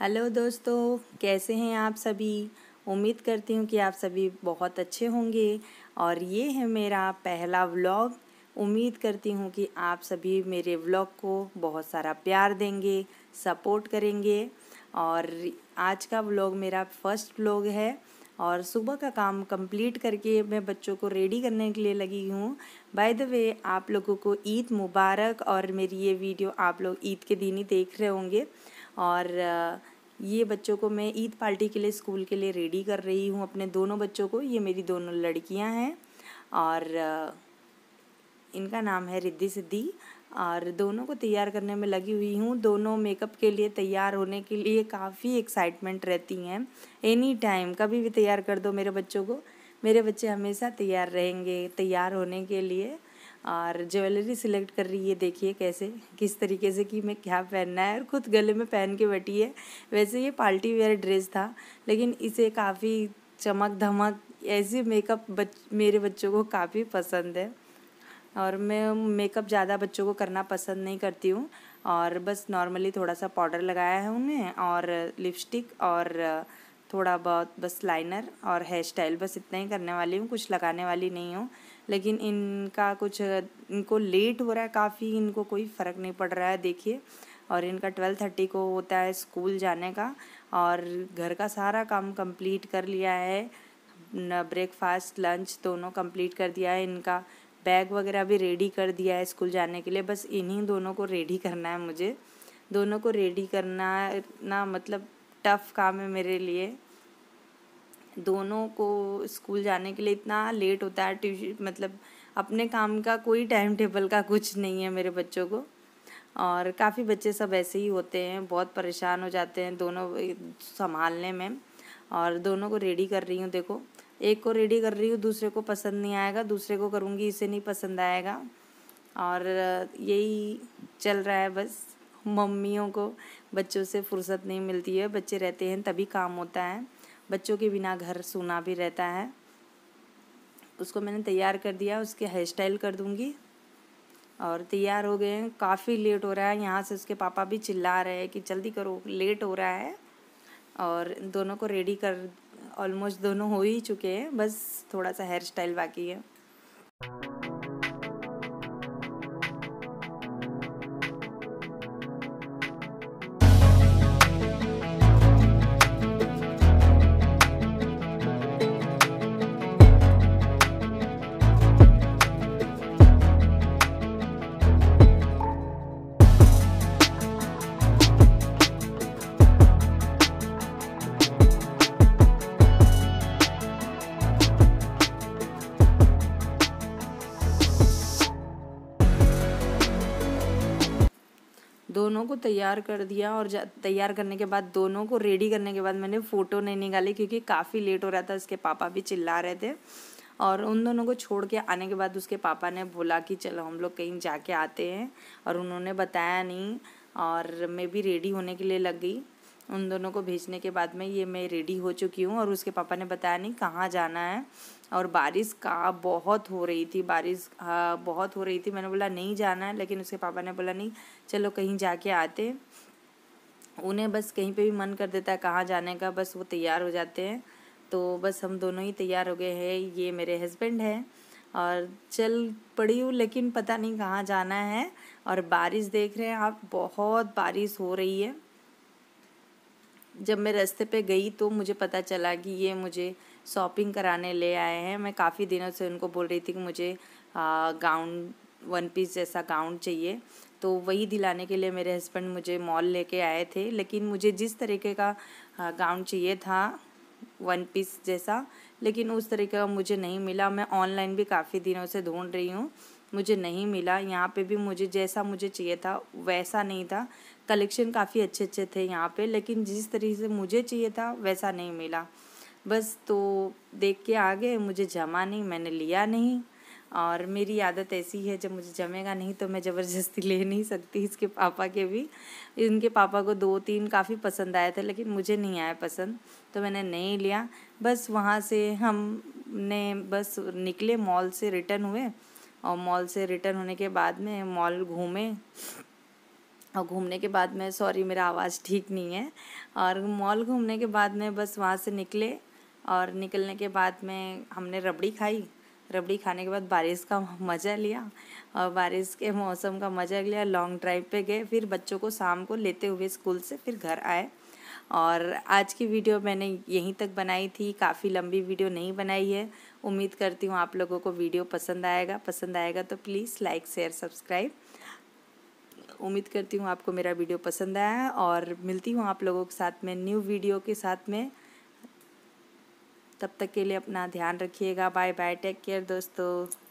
hello दोस्तों कैसे हैं आप सभी उम्मीद करती हूँ कि आप सभी बहुत अच्छे होंगे और ये है मेरा पहला व्लॉग उम्मीद करती हूँ कि आप सभी मेरे व्लॉग को बहुत सारा प्यार देंगे सपोर्ट करेंगे और आज का व्लॉग मेरा फर्स्ट व्लॉग है और सुबह का काम कंप्लीट करके मैं बच्चों को रेडी करने के लिए लगी हूँ बाय द वे आप लोगों को ईद मुबारक और मेरी ये वीडियो आप लोग ईद के दिन ही देख रहे होंगे और ये बच्चों को मैं ईद पार्टी के लिए स्कूल के लिए रेडी कर रही हूँ अपने दोनों बच्चों को ये मेरी दोनों लड़कियाँ हैं और इनका नाम है रिद्धि सिद्धि और दोनों को तैयार करने में लगी हुई हूँ दोनों मेकअप के लिए तैयार होने के लिए काफ़ी एक्साइटमेंट रहती हैं एनी टाइम कभी भी तैयार कर दो मेरे बच्चों को मेरे बच्चे हमेशा तैयार रहेंगे तैयार होने के लिए और ज्वेलरी सिलेक्ट कर रही है देखिए कैसे किस तरीके से कि मैं क्या पहनना है और खुद गले में पहन के बैठी है वैसे ये पार्टी वेयर ड्रेस था लेकिन इसे काफ़ी चमक धमक ऐसे मेकअप बच मेरे बच्चों को काफ़ी पसंद है और मैं मेकअप ज़्यादा बच्चों को करना पसंद नहीं करती हूँ और बस नॉर्मली थोड़ा सा पाउडर लगाया है उन्हें और लिपस्टिक और थोड़ा बहुत बस लाइनर और हेयर स्टाइल बस इतना ही करने वाली हूँ कुछ लगाने वाली नहीं हूँ लेकिन इनका कुछ इनको लेट हो रहा है काफ़ी इनको कोई फ़र्क नहीं पड़ रहा है देखिए और इनका ट्वेल्व थर्टी को होता है स्कूल जाने का और घर का सारा काम कंप्लीट कर लिया है ब्रेकफास्ट लंच दोनों कंप्लीट कर दिया है इनका बैग वगैरह भी रेडी कर दिया है स्कूल जाने के लिए बस इन्हीं दोनों को रेडी करना है मुझे दोनों को रेडी करना ना मतलब टफ़ काम है मेरे लिए दोनों को स्कूल जाने के लिए इतना लेट होता है ट्यूशन मतलब अपने काम का कोई टाइम टेबल का कुछ नहीं है मेरे बच्चों को और काफ़ी बच्चे सब ऐसे ही होते हैं बहुत परेशान हो जाते हैं दोनों संभालने में और दोनों को रेडी कर रही हूँ देखो एक को रेडी कर रही हूँ दूसरे को पसंद नहीं आएगा दूसरे को करूँगी इसे नहीं पसंद आएगा और यही चल रहा है बस मम्मियों को बच्चों से फुर्सत नहीं मिलती है बच्चे रहते हैं तभी काम होता है बच्चों के बिना घर सोना भी रहता है उसको मैंने तैयार कर दिया उसके हेयर स्टाइल कर दूँगी और तैयार हो गए हैं काफ़ी लेट हो रहा है यहाँ से उसके पापा भी चिल्ला रहे हैं कि जल्दी करो लेट हो रहा है और दोनों को रेडी कर ऑलमोस्ट दोनों हो ही चुके हैं बस थोड़ा सा हेयर स्टाइल बाकी है दोनों को तैयार कर दिया और तैयार करने के बाद दोनों को रेडी करने के बाद मैंने फ़ोटो नहीं निकाली क्योंकि काफ़ी लेट हो रहा था उसके पापा भी चिल्ला रहे थे और उन दोनों को छोड़ के आने के बाद उसके पापा ने बोला कि चलो हम लोग कहीं जाके आते हैं और उन्होंने बताया नहीं और मैं भी रेडी होने के लिए लग गई उन दोनों को भेजने के बाद में ये मैं रेडी हो चुकी हूँ और उसके पापा ने बताया नहीं कहाँ जाना है और बारिश का बहुत हो रही थी बारिश हाँ, बहुत हो रही थी मैंने बोला नहीं जाना है लेकिन उसके पापा ने बोला नहीं चलो कहीं जाके आते उन्हें बस कहीं पे भी मन कर देता है कहाँ जाने का बस वो तैयार हो जाते हैं तो बस हम दोनों ही तैयार हो गए हैं ये मेरे हस्बैंड हैं और चल पड़ी हूँ लेकिन पता नहीं कहाँ जाना है और बारिश देख रहे हैं आप बहुत बारिश हो रही है जब मैं रास्ते पे गई तो मुझे पता चला कि ये मुझे शॉपिंग कराने ले आए हैं मैं काफ़ी दिनों से उनको बोल रही थी कि मुझे गाउन वन पीस जैसा गाउन चाहिए तो वही दिलाने के लिए मेरे हस्बैंड मुझे मॉल लेके आए थे लेकिन मुझे जिस तरीके का गाउन चाहिए था वन पीस जैसा लेकिन उस तरीके का मुझे नहीं मिला मैं ऑनलाइन भी काफ़ी दिनों से ढूंढ रही हूँ मुझे नहीं मिला यहाँ पे भी मुझे जैसा मुझे चाहिए था वैसा नहीं था कलेक्शन काफ़ी अच्छे अच्छे थे यहाँ पे लेकिन जिस तरीके से मुझे चाहिए था वैसा नहीं मिला बस तो देख के आ गए मुझे जमा नहीं मैंने लिया नहीं और मेरी आदत ऐसी है जब मुझे जमेगा नहीं तो मैं ज़बरदस्ती ले नहीं सकती इसके पापा के भी इनके पापा को दो तीन काफ़ी पसंद आए थे लेकिन मुझे नहीं आया पसंद तो मैंने नहीं लिया बस वहाँ से हमने बस निकले मॉल से रिटर्न हुए और मॉल से रिटर्न होने के बाद में मॉल घूमे और घूमने के बाद में सॉरी मेरा आवाज़ ठीक नहीं है और मॉल घूमने के बाद में बस वहाँ से निकले और निकलने के बाद में हमने रबड़ी खाई रबड़ी खाने के बाद बारिश का मज़ा लिया और बारिश के मौसम का मज़ा लिया लॉन्ग ड्राइव पे गए फिर बच्चों को शाम को लेते हुए स्कूल से फिर घर आए और आज की वीडियो मैंने यहीं तक बनाई थी काफ़ी लंबी वीडियो नहीं बनाई है उम्मीद करती हूँ आप लोगों को वीडियो पसंद आएगा पसंद आएगा तो प्लीज़ लाइक शेयर सब्सक्राइब उम्मीद करती हूँ आपको मेरा वीडियो पसंद आया और मिलती हूँ आप लोगों के साथ में न्यू वीडियो के साथ में तब तक के लिए अपना ध्यान रखिएगा बाय बाय टेक केयर दोस्तों